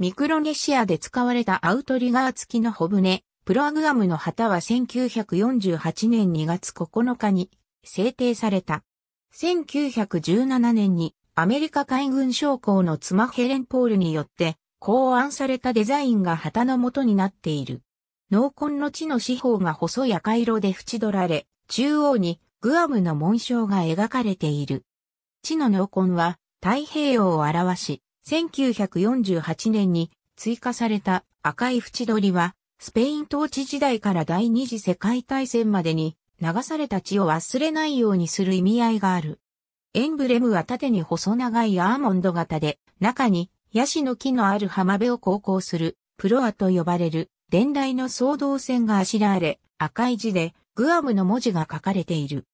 ミクロネシアで使われたアウトリガー付きの小舟、プロアグアムの旗は1948年2月9日に制定された。1917年にアメリカ海軍将校の妻ヘレン・ポールによって考案されたデザインが旗の元になっている。濃紺の地の四方が細い赤色で縁取られ、中央にグアムの紋章が描かれている。地の濃紺は太平洋を表し、1948年に追加された赤い縁取りは、スペイン統治時代から第二次世界大戦までに流された血を忘れないようにする意味合いがある。エンブレムは縦に細長いアーモンド型で、中にヤシの木のある浜辺を航行するプロアと呼ばれる伝来の総動線があしらわれ、赤い字でグアムの文字が書かれている。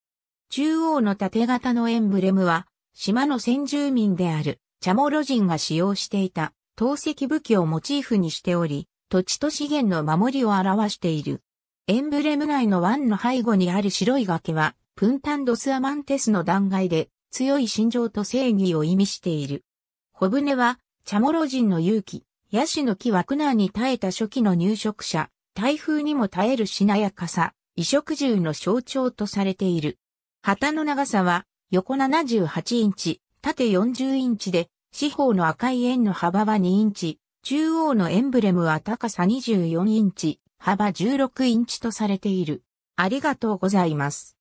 中央の縦型のエンブレムは、島の先住民であるチャモロ人が使用していた陶石武器をモチーフにしており、土地と資源の守りを表している。エンブレム内の湾の背後にある白い崖は、プンタンドスアマンテスの断崖で、強い心情と正義を意味している。小舟は、チャモロ人の勇気、ヤシの木は苦難に耐えた初期の入植者、台風にも耐えるしなやかさ、衣食住の象徴とされている。旗の長さは、横78インチ、縦40インチで、四方の赤い円の幅は2インチ、中央のエンブレムは高さ24インチ、幅16インチとされている。ありがとうございます。